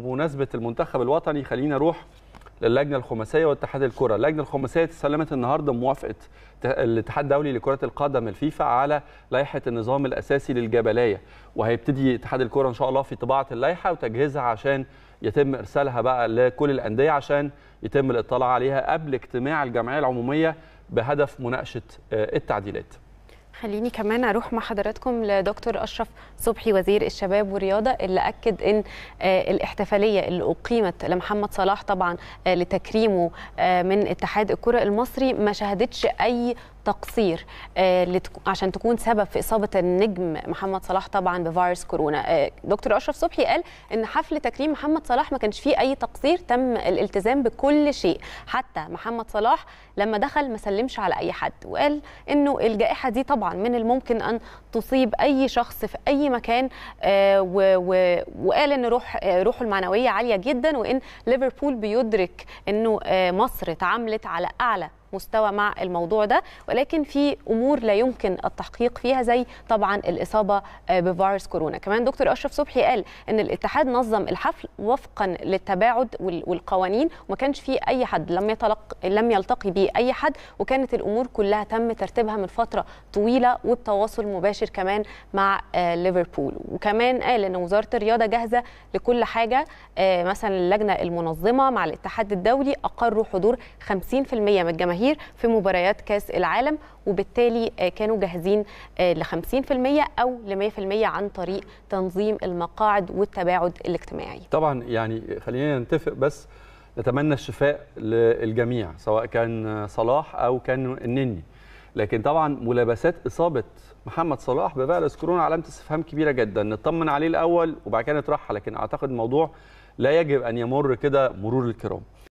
بمناسبه المنتخب الوطني خلينا نروح للجنه الخماسيه واتحاد الكره، اللجنه الخماسيه تسلمت النهارده موافقه الاتحاد الدولي لكره القدم الفيفا على لائحه النظام الاساسي للجبليه، وهيبتدي اتحاد الكره ان شاء الله في طباعه اللائحه وتجهيزها عشان يتم ارسالها بقى لكل الانديه عشان يتم الاطلاع عليها قبل اجتماع الجمعيه العموميه بهدف مناقشه آه، التعديلات. خليني كمان اروح مع حضراتكم لدكتور اشرف صبحي وزير الشباب والرياضه اللي اكد ان آه، الاحتفاليه اللي اقيمت لمحمد صلاح طبعا آه، لتكريمه آه، من اتحاد الكره المصري ما شهدتش اي تقصير آه، عشان تكون سبب في اصابه النجم محمد صلاح طبعا بفيروس كورونا آه، دكتور اشرف صبحي قال ان حفل تكريم محمد صلاح ما كانش فيه اي تقصير تم الالتزام بكل شيء حتى محمد صلاح لما دخل ما سلمش على اي حد وقال انه الجائحه دي طبعا من الممكن ان تصيب اي شخص في اي مكان آه، وقال ان روح روحه المعنويه عاليه جدا وان ليفربول بيدرك انه مصر اتعاملت على اعلى مستوى مع الموضوع ده ولكن في امور لا يمكن التحقيق فيها زي طبعا الاصابه آه، بفيروس كورونا كمان دكتور اشرف صبحي قال ان الاتحاد نظم الحفل وفقا للتباعد والقوانين وما كانش في اي حد لم يتلق لم يلتقي باي اي حد وكانت الامور كلها تم ترتيبها من فتره طويله وبتواصل مباشر كمان مع آه، ليفربول وكمان قال ان وزاره الرياضه جاهزه لكل حاجه آه، مثلا اللجنه المنظمه مع الاتحاد الدولي اقروا حضور 50% من الجماهير الجماهير في مباريات كاس العالم وبالتالي آه، كانوا جاهزين آه، ل 50% او ل 100% عن طريق تنظيم المقاعد والتباعد الاجتماعي. طبعا يعني خلينا نتفق بس نتمنى الشفاء للجميع سواء كان صلاح او كان النني. لكن طبعا ملابسات اصابه محمد صلاح بفيروس كورونا علامه استفهام كبيره جدا نطمن عليه الاول وبعد كده نترحل لكن اعتقد الموضوع لا يجب ان يمر كده مرور الكرام